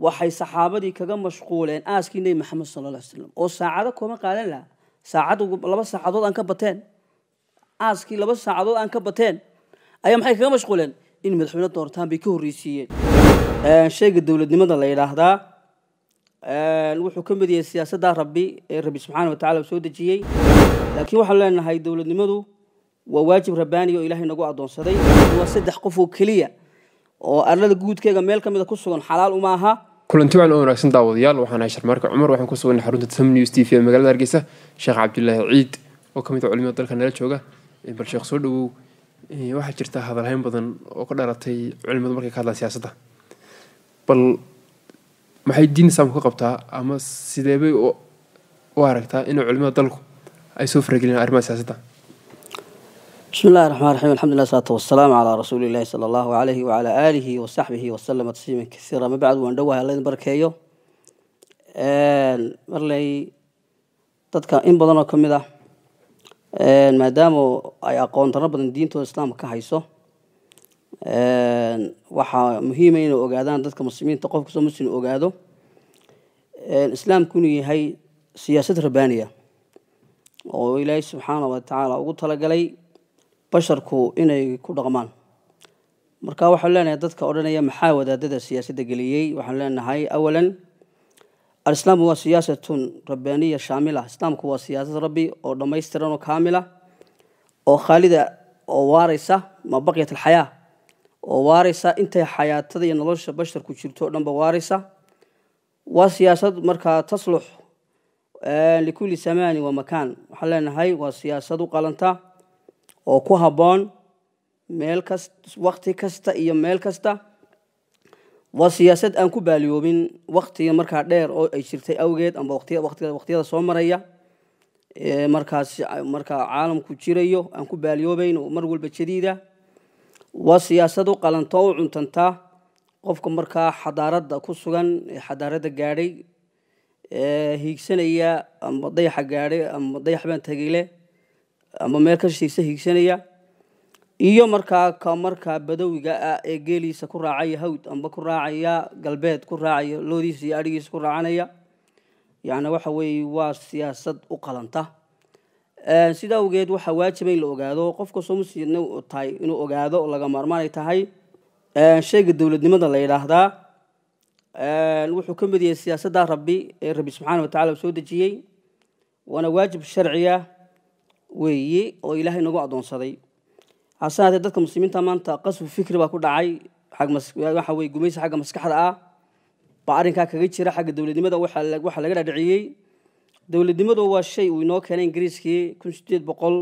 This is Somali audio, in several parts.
waxay saxaabadii kaga mashquuleen aaskii nebi maxamed sal lla ly slam oo saacado kooban qaadan lahaa saacad laba saacadood aan ka bateen aaskii laba saacadood aan ka bateen ayaa maxay kaga mashquuleen in madaxweyne doortaan bay ka horreysiiyeen sheyga dowladnimada la yidhaahdaa wuxuu ka mid yahay siyaasaddaa rabbi ee rabbi subxaana watacala soo dejiyey laakiin waxaan leenahay dowladnimadu waa waajib rabbaaniya oo ilaahay nagu addoonsaday waa saddex qof oo keliya oo arlada guudkeega meel ka mida ku sugan xalaal uma aha kulanti waxaan u wanaagsan daawadayaal waxaan ahay sharmaarka cumar waxaan kusoo wanahay xarunta sam news t v ee magaalada hargeysa sheekh cabdilaahi ciid oo ka mid ah culimada dalka nala jooga bal sheekh soo dhawow waxaa jirta hadalhayn badan oo ka dhalatay culimadu markay ka hadlaan siyaasadda bal maxay diin islaamku ka qabtaa ama sideebay u aragtaa inay culimada dalku ay soo farageliyaan arrimaha siyaasadda بسم الله الرحمن الرحيم الحمد لله والصلاة والسلام rasuuli رسول الله صلى الله عليه وعلى آله وصحبه وسلم تسليما كثيرا ما بعد وان دواها الله بركيو marley dadka in badan oo ka mid ah maadaama ay aqoon darro badan diintooda islaamka ka hayso waxaa muhiima ah inay ogaadaan dadka muslimiinta qof kastoo muslim ogaado islaamku yahay siyaasad rabbaaniya oo ilaahay subxaana wa tacaala ugu talagalay basharku inay ku dhaqmaan marka waxaan leenahay dadka odhanaya maxaa wadaadada siyaasadda geliyey waxaan leenahay awalan alislaamu waa siyaasatun rabbaaniya shaamila islaamku waa siyaasad rabbi oo dhammaystiran oo kaamila oo khaalida oo waaraysa mabaqyat alxayaa oo waaraysa intay xayaatada iyo nolosha basharku jirto o dhanba waaraysa waa siyaasad markaa taslux likulli samaani wa makaan waxaan leenahay waa siyaasad u qalanta oo ku haboon meel kas wakti kasta iyo meel kasta waa siyaasad aan ku baaliyoobin waktiga markaa dheer oo ay jirtay awgeed amba waktiyada soo maraya markaas markaa caalamku jirayo aan ku baaliyoobayn oo mar walba jadiida waa siyaasad u qalanta u cuntanta qofka markaa xadaaradda ku sugan ee xadaaradda gaadhay hiigsanaya amba dayaxa gaadhay amba dayax baan tegile ama meel kashiisa hiigsanaya iyo markaa ka markaa badawiga ah ee geeliisa ku raacaya hawd amba ku raacaya galbeed ku raacaya loodiisa iyo adhigiisa ku raacanaya yani waxa weeye waa siyaasad u qalanta sida awgeed waxaa waajiba in la ogaado qof kastoo muslimna tahay inuu ogaado laga maarmaanay tahay sheyga dowladnimada la yidhaahdaa wuxuu ka mid yahay siyaasadda rabbi ee rabbi subxaana wa tacala uu soo dejiyey waana waajib sharciya weeye oo ilaahay nagu adoonsaday hase haatee dadka muslimiinta maanta qasbu fikri baa ku dhacay waxa gumaysi xagga maskaxda ah baa arrinkaa kaga jira xagga dowladnimada waxaa laga dhadhiciyey dowladnimadu waa shay uu inoo keenay ingiriiskii kun sideed boqol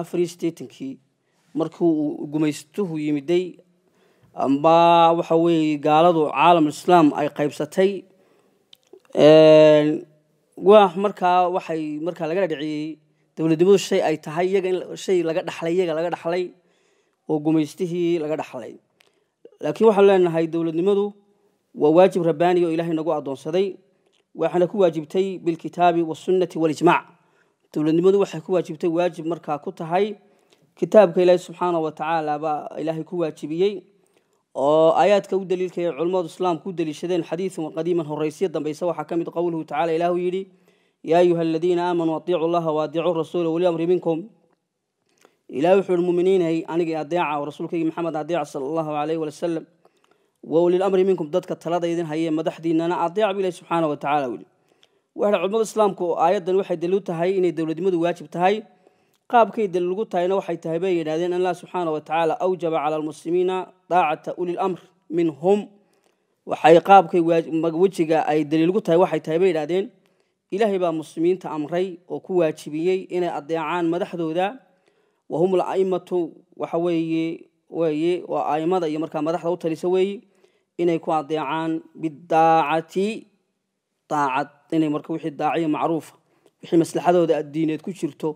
afariyo sideetankii markii gumaystuhu yimiday amba waxa weeye gaaladu caalam islaam ay qaybsatay waa markaa waxay markaa laga dhadhiciyey dowladnimadu shay ay tahay iyaga in shay laga dhaxlay iyaga laga dhaxlay oo gumaystihii laga dhaxlay laakiin waxaan leenahay dowladnimadu waa waajib rabbaaniya oo ilaahay nagu addoonsaday waxaana ku waajibtay bilkitaabi wasunnati walijmaac dowladnimadu waxay ku waajibtay waajib markaa ku tahay kitaabka ilaahay subxaana wa tacaala baa ilaahay ku waajibiyey آيات كود دليل كي علماء الإسلام كود دليل شدين الحديث وقديما هو الرئيسي ضم بيسوى حكمت قوله تعالى إله يلي يا أيها الذين آمنوا أطيعوا الله وأطيعوا الرسول ولي منكم إلى يحر المؤمنين هي أنا أضيع ورسولك محمد أضيع صلى الله عليه وسلم وولي الأمر منكم ضدك الثلاثة إذن هي مدح دين أنا أضيع بلا سبحانه وتعالى ولي وهذا علماء الإسلام كو آيات دن واحد دلوت هاي إن الدولة دمود واجب تهاي قاب كي دلوت هاي نوحي تهبي لأن الله سبحانه وتعالى أوجب على المسلمين daacata ulilamr minhum waxay qaabkay wejiga ay daliilgu tahay waxay tahay bay idhahdeen ilaahay baa muslimiinta amray oo ku waajibiyey inay adeecaan madaxdooda wahum alaimatu waxa weeye weye waa aimada iyo markaa madaxda u talisa weeye inay ku adeecaan bidaacati daacad inay marka wixii daaciya macruufa wixii maslaxadooda addiineed ku jirto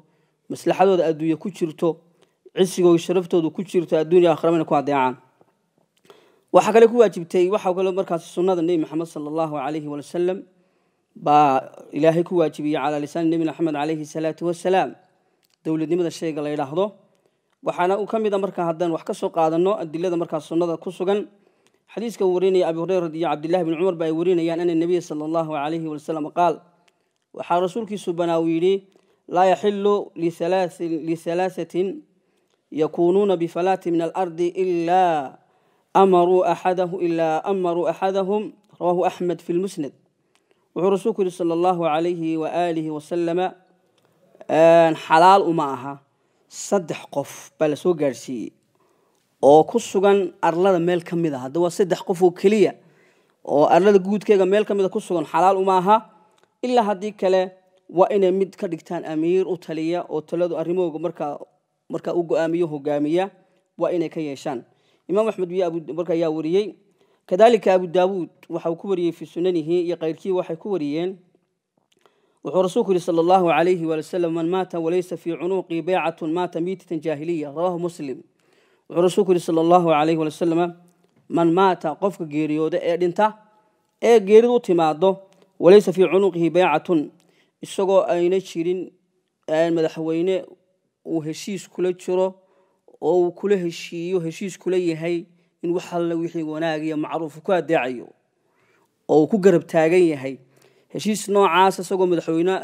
maslaxadooda adduunye ku jirto cisigooga sharaftoodu ku jirto addunya akhram inay ku adeecaan waxaa kale ku waajibtay waxaa kale markaas sunnada nebi maxamed sala allahu calayhi wasalam baa ilaahay ku waajibiyey calaa lisaani nebi maxamed calayhi salaatu wasalaam dowladnimada shayga la yidhaahdo waxaana uu ka mid a markaa haddaan wax ka soo qaadanno adilada markaa sunnada ku sugan xadiiska uu warinaya abi hureyra iyo cabdillahi bni cumar ba ay warinayaan ana nebiya sala allahu calayhi wasalam qaal waxaa rasuulkiisu banaa uu yidhi laa yaxilu lihalaahatin yakuunuuna bifalaati min alardi ilaa amaruu axadahu ilaa amaruu axadahum rawaahu axmed fi lmusnad wuxuu rasuulku yihi sala allahu alayhi waaalihi wasalama xalaal uma aha saddex qof baa la soo gaadhsiiyey oo ku sugan arlada meel ka mid a hadda waa saddex qof oo keliya oo arlada guudkeega meel ka mid ku sugan xalaal uma aha ilaa haddii kale waa inay mid ka dhigtaan amiir u taliya oo taladu arrimahooga markaa markaa u go-aamiyo hogaamiya waa inay ka yeeshaan imaam axmed marka ayaa wariyey kadalika abu daawuud waxa uu ku wariyey fii sunanihi iyo kayrkii waxay ku wariyeen wuxuu rasuulku yihi sala allahu calayhi waali wasalam man maata walaysa fii cunuuqii beycatun maata miitatan jaahiliya rawaahu muslim wuxuu rasuulku yihi sala allahu calayhi waali wasalam man maata qofka geeriyooda ee dhinta ee geeridu u timaado walaysa fii cunuuqihi beycatun isagoo ayna jirin madaxweyne uu heshiis kula jiro oo uu kula heshiiyo heshiis kula yahay in wax alla wixii wanaag iyo macruuf ku adeecayo oo uu ku garab taagan yahay heshiis noocaas isagoo madaxweyne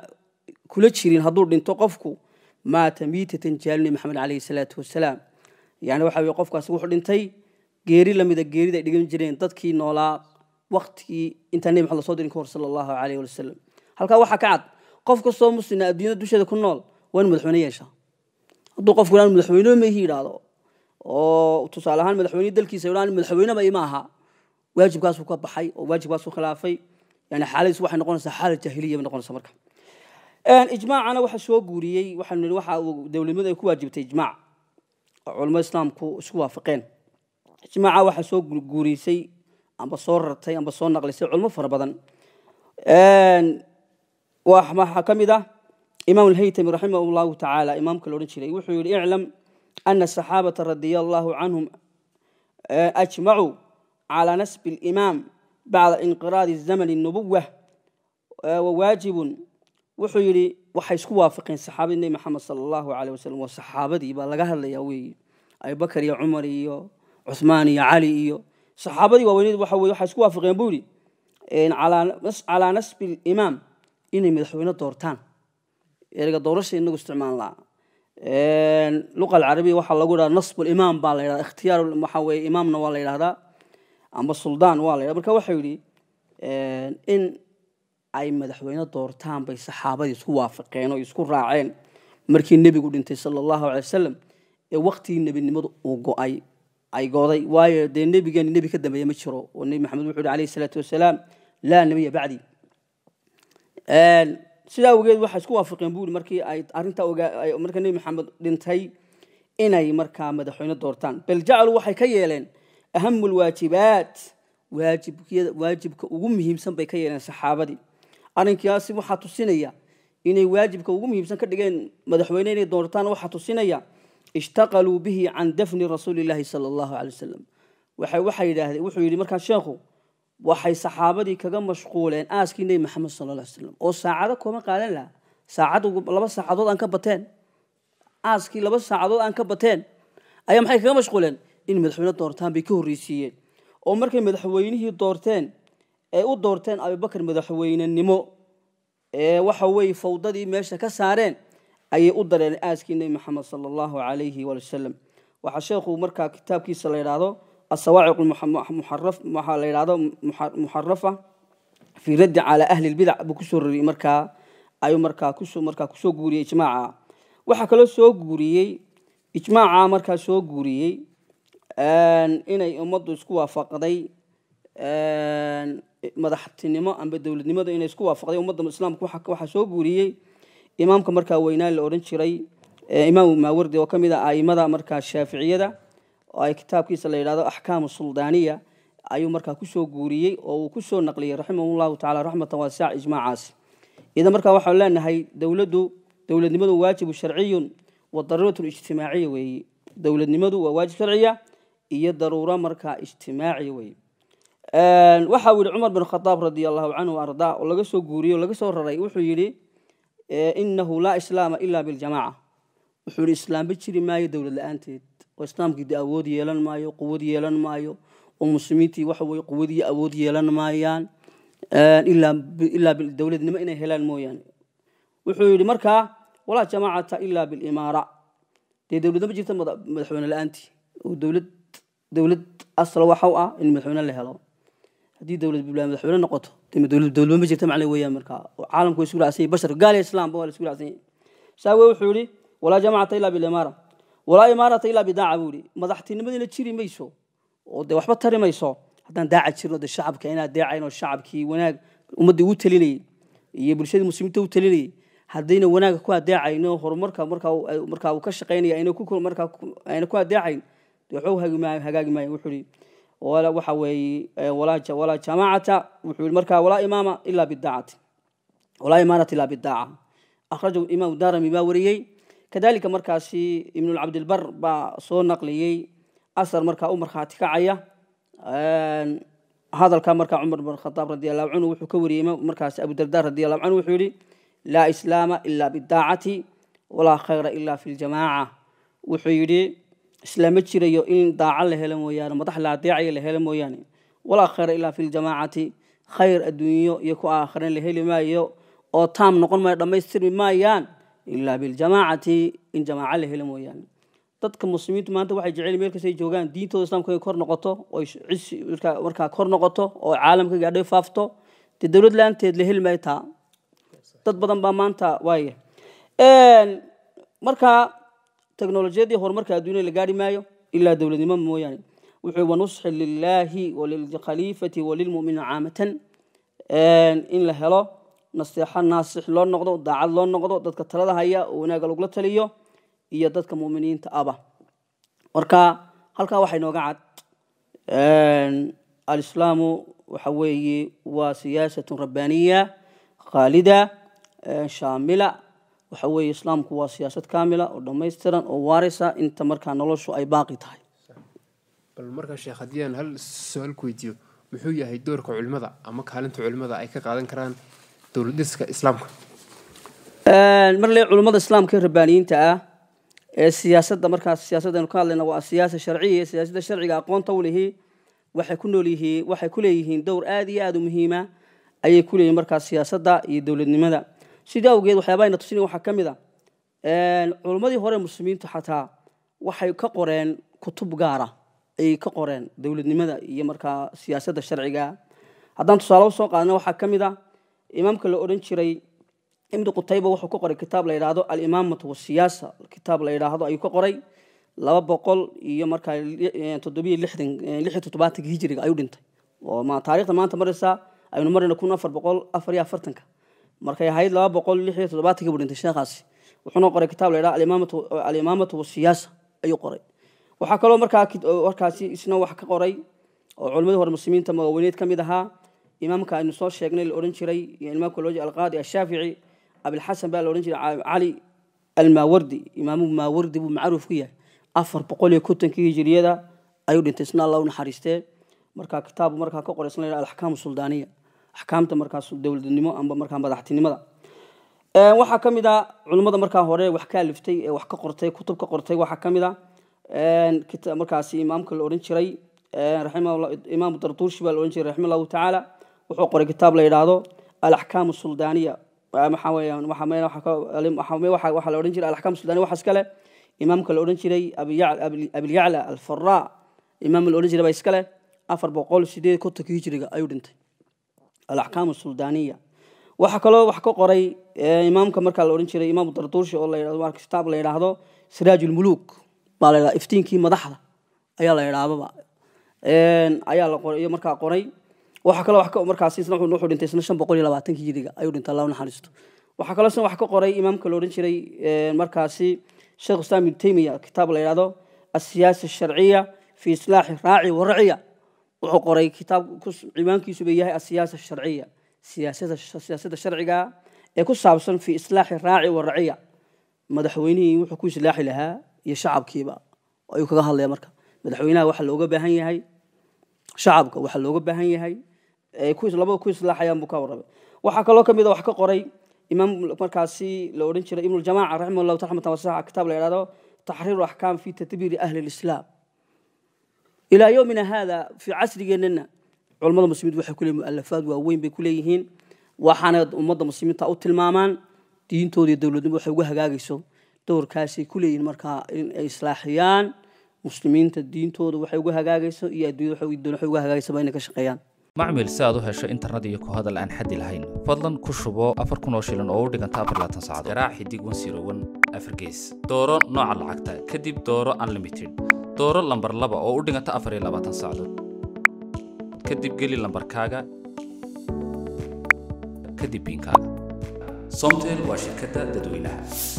kula jirin hadduu dhinto qofku maata miitatan jaalini maxamed caleyhi salaatu wasalaam yani waxa weye qofkaasi wuxuu dhintay geeri lamida ah geerida ay dhigan jireen dadkii noolaa waktigii intaa nebi maxamed lasoo dirin ka hor sala allahu caleyh wali wasalam halkaa waxaa ka cad qof kastoo muslina adduunyada dusheeda ku nool waa in madaxweyne yeesha hadduu qofku inaan madaxweyne mahi yidhaahdo oo tusaale ahaan madaxweyne dalkiisa yidhaan madaxweyneba ima aha waajibkaasuu ka baxay oo waajibkaasu khilaafay yani xaaladiis waxay noqonaysaa xaalad jahiliya bay noqonaysa marka ijmaacana waxa soo guuriyey waxaanu nidhi waxa dowladnimadu ay ku waajibtay ijmaac oo culamo islaamku isku waafaqeen ijmaaca waxaa soo guurisay amba soo rartay amba soo naqlisay culmo fara badan waxaa ka mid ah إمام الهيثم رحمه الله تعالى إمام كالورنشري وحيول اعلم أن الصحابة رضي الله عنهم آه، أجمعوا على نسب الإمام بعد انقراض الزمن النبوة آه، وواجب وحيول وحيس وافقين صحابة النبي محمد صلى الله عليه وسلم والصحابة دي بلغها اللي يوي أي بكر يا عمر يا عثمان يا علي يا صحابة دي ووينيد وحيول وحيسكوا وافقين بولي على على نسب الإمام إني مدحونا دورتان erga doorasha inagu isticmaalnaa luqa alcarabiya waxaa lagu dhaha nasb limaam baa la yidhahda ikhtiyaar waxaa weeye imaamna waa la yidhahdaa amba suldaan waa la yidhahda marka waxau yidhi in ay madaxweyne doortaan bay saxaabadii isku waafaqeen oo isku raaceen markii nebigu dhintay sala allahu alay wasalam ee waktigii nebinimadu uu go-ay ay goday waayo dee nebigeeni nebi ka dambeeye ma jiro oo nebi maxamed wuxu yhi alayhi isalaatu wasalaam laa nebiya bacdi sidaa awgeed waxay isku waafaqeen buuri markii ay arintaa marka nebi maxamed dhintay inay markaa madaxweyne doortaan bal jacalu waxay ka yeeleen ahamulwaajibaat waajibka ugu muhiimsan bay ka yeeleen saxaabadii arrinkaasi waxaa tusinaya inay waajibka ugu muhiimsan ka dhigeen madaxweyne inay doortaan waxaa tusinaya ishtaqaluu bihi can dafni rasuuli illaahi sala allahu alay wasalam waxay yidhaahdeen wuxuu yidhi markaa sheekhu waxay saxaabadii kaga mashquuleen aaskii nebi maxamed sala alla slam oo saacado kuma qaadan laha saacad laba saacadood aan ka bateen aaskii laba saacadood aan ka bateen ayaa maxay kaga mashquuleen in madaxweyne doortaan bay ka horreysiiyeen oo markay madaxweynihii doorteen ee u doorteen abibakar madaxweynenimo ee waxa weeye fawdadii meesha ka saareen ayay u dareen aaskii nebi maxamed sala allahu calayhi waali wasalam waxaa sheekhu markaa kitaabkiisa la yidhaahdo asawaaciq muxaraf waxaa la yidhahdo muxarafa fii raddi calaa ahli lbidac buu kusoo roriyey markaa ayuu markaa kuso markaa kusoo guuriyey ijmaaca waxaa kaloo soo guuriyey ijmaaca markaa soo guuriyey inay ummaddu isku waafaqday madaxtinimo amba dowladnimadu inay isku waafaqday ummadda islaamka waxaa soo guuriyey imaamka markaa weynaan la odhan jiray imaam maawardi oo ka mid a aimada markaa shaaficiyada oo ay kitaabkiisa la yidhahdo axkaamu suldaaniya ayuu markaa kusoo guuriyey oo uu kusoo naqliyey raximahullahu tacala raxmatan waasica ijmaacaas idan markaa waxaan leenahay dowladdu dowladnimadu waajibu sharciyun wa daruuratun ijtimaaciya weeye dowladnimadu waa waajib sharciya iyo daruuro markaa ijtimaaciya weeye waxa uu yihi cumar bin khadaab radia allahu canhu arda oo laga soo guuriyey oo laga soo raray wuxuu yidhi inahu laa islaama ila biljamaaca wuxuu yihi islaamba jiri maayo dowlad la-aanteed oo islaamkii awood yeelan maayo quwad yeelan maayo oo muslimiintii waxa weye awood yeelan maayaan ilaa dowladnimo inay helaan mooyaane wuxuu yidhi markaa walaa jamaacata ilaa bilimaara dee dowladna jirta madaxweyne la-aantii oo dowlad dowlad asal waxau ah in madaxweyne la helo haddii dowlad madaxweyne noqoto dowladba ma jirta macna weeyaan markaa caalamku isku raacsan yihin bashar gaal islaamba waa la isku raacsan yihin saawe wuxuu yidhi walaa jamaacata ilaa bilimaara walaa imaarata ilaa bidaaca buu ihi madaxtinimadiina jiri mayso oo dee waxba tari mayso haddaan daaca jirno dee shacabka in adeecayn shacabkii wanaag ummaddii u talinayay iyo bulshadii muslimiinta u talinayay haddayna wanaaga ku adeecayno horumarka markaa uu ka shaqaynaya ayna ku adeecayn waxba hagaagi maayan wuxuu ihi waxa weeye walaa jamaacata wuxuu ihi markaa walaa imaama ilaa bidaacati walaa imaarata ilaa bidaaca akhrajahu imaamu daarami baa wariyey كذلك مركزي ابن العبد البر با صون نقليي أثر مركز عمر خاتك عيا هذا الكلام مركز عمر بن الخطاب رضي الله عنه وحكوري مركز أبو الدرداء رضي الله عنه وحولي لا إسلام إلا بالداعة ولا خير إلا في الجماعة وحولي إسلام تشري إن داع له لم ويان لا داعي له لم ويان ولا خير إلا في الجماعة خير الدنيا يكو آخرين له لم أو تام نقول ما دمي سر ما يعني ilaa biljamaacati in jamaaca la helo mooyaane dadka muslimiintu maanta waxay jecel meel kasta ay joogaan diintooda islaamka ay kor noqoto oo markaa kor noqoto oo caalamka gaadho faafto dee dowlad la la heli taa dad badan baa maanta waaya marka teknolojiyadii horumarka adduunyada la gaari maayo ilaa dowladnimo mooyaane wuxuu wanusxi lilaahi walilkhaliifati walilmu'miniin caamatan in la helo naseexo naasix loo noqdo daacad loo noqdo dadka talada haya oo wanaaga lagula taliyo iyo dadka muminiinta aba marka halkaa waxaa inooga cad alislaamu waxa weeye waa siyaasatun rabbaaniya khaalida shaamila waxa weeye islaamku waa siyaasad kamila oo dhammaystiran oo waarisa inta markaa noloshu ay baaqi tahay bal markaa sheekh haddii aan hal su-aal ku weydiiyo muxuu yahay doorka culimada ama kaalinta culimada ay ka qaadan karaan دولة ديسك إسلامك آه، المرلي علماء الإسلام كربانيين تاء السياسة آه، مركز السياسة نقال لنا والسياسة الشرعية السياسة الشرعية أقوان طوله وحيكون له وحيكون له دور آدي آدو مهمة أي كل مركز السياسة دولة نمدا سيدا وجد وحباينا تصيني وحكم ذا علماء هؤلاء آه، المسلمين تحتها وحي كقرن كتب جارة أي كقرن دولة نمدا هي السياسة الشرعية هذا تصالح سوق أنا وحكم ذا imaamka la odhan jiray ibnu qutayba wuxuu ka qoray kitaab la yidhaahdo alimaamatu wasiyaasa kitaab la yidhaahdo ayuu ka qoray laba boqol iyo markaa toddobiyo lixdan lix iyo toddobaatanka hijiriga ayuu dhintay oo ma taarikhda maanta maraysaa aynu marayna kun afar boqol afar iyo afartanka markay ahayd laba boqol lix iyo toddobaatanka buu dhintay sheekhaasi wuxuuna qoray kitaab la yidhaha alimaamatu alimaamatu wasiyaasa ayuu qoray waxaa kaloo markaa warkaasi isna wax ka qoray oo culimadii hore muslimiinta magaweyneed ka mid ahaa imaamka aynu soo sheegnay la odhan jiray imaamka loo alqaadi ashaafici abilxasan baa la odhan jiray cali almaawardi imaamu maawardi buu macruuf ku yahay afar boqol iyo kontonkii hijiriyada ayuu dhintay isna alla u naxariistee markaa kitaabu markaa ka qoray isna yidhaha alaxkaamu suldaaniya axkaamta markaa dowladnimo amba markaa madaxtinimada waxaa ka mid a ah culimmada markaa hore wax ka aliftay ee wax ka qortay kutub ka qortay waxaa ka mid ah, a markaasi imaamka la odhan jiray raximahullah imaamu darduushi baa la odhan jiray raxima allahu wuxuu qoray kitaab la yidhaahdo alaxkaamu suldaaniya maxaa weeyaan waxaa la odhan jiray alaxkaamu suldaniya waxa iska leh imaamka la odhan jiray abilyacla alfaraa imaam la odhan jiray baa iska leh afar boqol sideed kontonkii hijriga ayuu dhintay alaxkaamu suldaaniya waxaa kaloo wax ka qoray imaamka markaa la odhan jiray imaamu darduushi oo layidhahdo kitaab la yidhaahdo siraaj ulmuluk baa la yidhahdaa iftiinkii madaxda ayaa la yidhahdaba ayaa la qoray iyo markaa qoray waxaa kaloo wax ka markaasi isna wuxuu wuxuu dhintay isna shan boqol iyo labaatankii jiriga ayuu dhintay allah naxariisto waxaa kaloo isna wax ka qoray imaamka la odhan jiray markaasi sheekh islaam ibnu taymiya kitaab la yidhahdo asiyaasa asharciya fi islaaxi raaci wa raciya wuxuu qoray kitaab ciwaankiisu bay yahay asiyaasa asharciya siyaasada siyaasada sharciga ee ku saabsan fi islaaxi raaci wa raciya madaxweynihii wuxuu ku islaaxi lahaa iyo shacabkiiba ayuu kaga hadlaya marka madaxweynaha waxaa looga baahan yahay shacabka waxaa looga baahan yahay labada ku islaaxayaan buu ka warramay waxaa kaloo kamid a ah, wax ka qoray imaam markaasi la odhan jiray ibnujamaca raximah llahu ta raxmatan wasaxa kitaab la yidhahdo taxriiru axkaam fi tadbiiri ahli lislaam ilaa yowmina haada fii casrigeennana culamada muslimiintu waxay kuleeyihin mualafaad waaweyn bay ku leeyihiin waxaana ummadda muslimiinta u tilmaamaan diintooda iyo dowladnimo waxay ugu hagaagayso dowrkaasay ku leeyihiin markaa in ay islaaxiyaan muslimiinta diintooda waxay ugu hagaagayso iyo adduunyada waxay ugu hagaagaysaba inay ka shaqeeyaan macmil si aad u hesho internet iyo ku hadal aan xaddi lahayn fadlan ku shubo afar kun oo shilin oo u dhiganta afar laatan saacadood garaac xidig wan siro afar gees dooro nooca lacagta kadib dooro unlimited dooro lambar laba oo u dhiganta afar iyo labaatan saacadood kadib geli lambarkaaga kadib biinkaaga somtel waa shirkadda dadweynaha